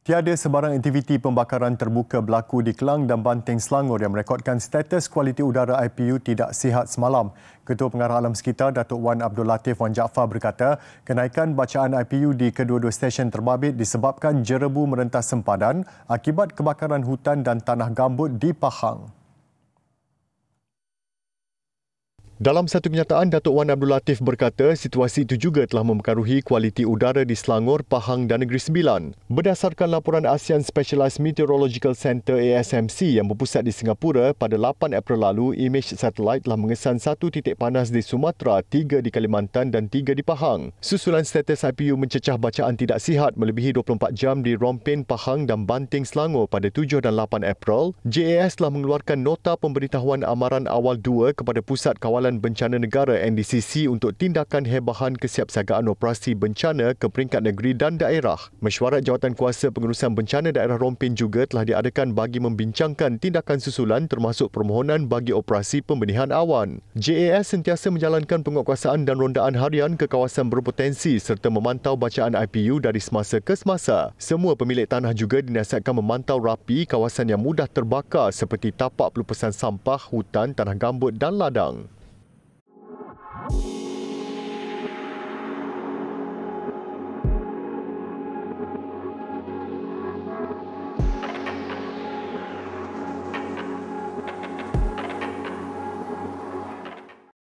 Tiada sebarang aktiviti pembakaran terbuka berlaku di Kelang dan Banting Selangor yang merekodkan status kualiti udara IPU tidak sihat semalam. Ketua Pengarah Alam Sekitar Datuk Wan Abdul Latif Wan Jaafar berkata, kenaikan bacaan IPU di kedua-dua stesen terbabit disebabkan jerebu merentas sempadan akibat kebakaran hutan dan tanah gambut di Pahang. Dalam satu kenyataan, Datuk Wan Abdul Latif berkata situasi itu juga telah mempengaruhi kualiti udara di Selangor, Pahang dan Negeri Sembilan. Berdasarkan laporan ASEAN Specialized Meteorological Center ASMC yang berpusat di Singapura pada 8 April lalu, imej satelit telah mengesan satu titik panas di Sumatera, tiga di Kalimantan dan tiga di Pahang. Susulan status IPU mencecah bacaan tidak sihat melebihi 24 jam di Rompin, Pahang dan Banting, Selangor pada 7 dan 8 April. JAS telah mengeluarkan nota pemberitahuan amaran awal 2 kepada Pusat Kawalan Kumpulan Bencana Negara NDCC untuk tindakan hebahan kesiapsiagaan operasi bencana ke peringkat negeri dan daerah. Mesyuarat Jawatan Kuasa Pengurusan Bencana Daerah Rompin juga telah diadakan bagi membincangkan tindakan susulan termasuk permohonan bagi operasi pembenihan awan. JAS sentiasa menjalankan penguatkuasaan dan rondaan harian ke kawasan berpotensi serta memantau bacaan IPU dari semasa ke semasa. Semua pemilik tanah juga dinasihatkan memantau rapi kawasan yang mudah terbakar seperti tapak pelupusan sampah, hutan, tanah gambut dan ladang.